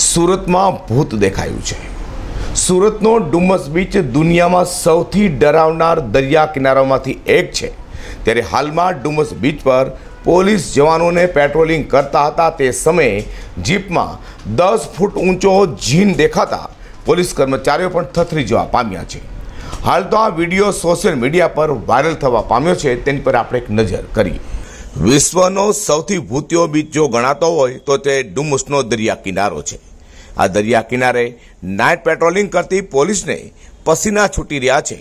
સુરતમાં ભૂત દેખાયું છે સુરતનો ડુમસ બીચ દુનિયામાં સૌથી ડરાવનાર દરિયા કિનારામાંથી એક છે ત્યારે હાલમાં ડુમસ બીચ પર પોલીસ જવાનોને પેટ્રોલિંગ કરતા હતા તે સમયે જીપમાં દસ ફૂટ ઊંચો જીન દેખાતા પોલીસ કર્મચારીઓ પણ થથરી જવા પામ્યા છે હાલ તો આ વિડીયો સોશિયલ મીડિયા પર વાયરલ થવા પામ્યો છે તેની પર આપણે એક નજર કરીએ વિશ્વનો સૌથી ભૂતિયો બીચ જો ગણાતો હોય તો તે ડુમસનો દરિયા કિનારો છે આ દરિયા કિનારે નાઇટ પેટ્રોલિંગ કરતી પોલીસને પસીના છૂટી રહ્યા છે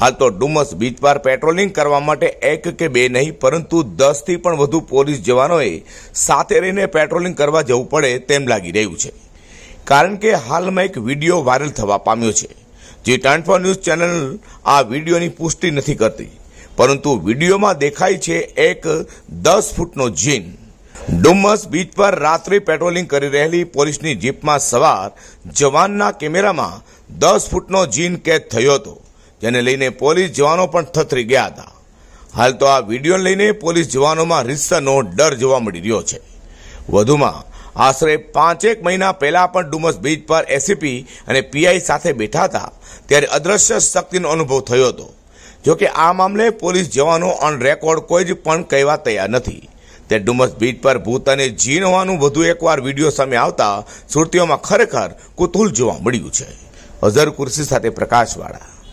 હાલ તો ડુમસ બીચ પર પેટ્રોલિંગ કરવા માટે એક કે બે નહીં પરંતુ દસથી પણ વધુ પોલીસ જવાનોએ સાથે રહીને પેટ્રોલિંગ કરવા જવું પડે તેમ લાગી રહ્યું છે કારણ કે હાલમાં એક વિડીયો વાયરલ થવા પામ્યો છે જે ટ્વેન્ટી ન્યૂઝ ચેનલ આ વિડીયોની પુષ્ટિ નથી કરતી પરંતુ વિડીયોમાં દેખાય છે એક દસ ફૂટનો જીન ડુમસ બીચ પર રાત્રે પેટ્રોલિંગ કરી રહેલી પોલીસની જીપમાં સવાર જવાનના કેમેરામાં દસ ફૂટનો જીન કેદ થયો હતો જેને લઈને પોલીસ જવાનો પણ થથરી ગયા હતા હાલ તો આ વિડીયોને લઈને પોલીસ જવાનોમાં રિસ્સાનો ડર જોવા મળી રહ્યો છે વધુમાં આશરે પાંચેક મહિના પહેલાં પણ ડુમસ બીચ પર એસીપી અને પીઆઈ સાથે બેઠા હતા ત્યારે અદ્રશ્ય શક્તિનો અનુભવ થયો હતો જોકે આ મામલે પોલીસ જવાનો ઓન રેકોર્ડ કોઈ જ પણ કહેવા તૈયાર નથી તે ડુમસ બીચ પર ભૂત અને જીન હોવાનું વધુ એકવાર વિડીયો સામે આવતા સુરતીઓમાં ખરેખર કુતૂહલ જોવા મળ્યું છે અઝર કુર્સી સાથે પ્રકાશવાળા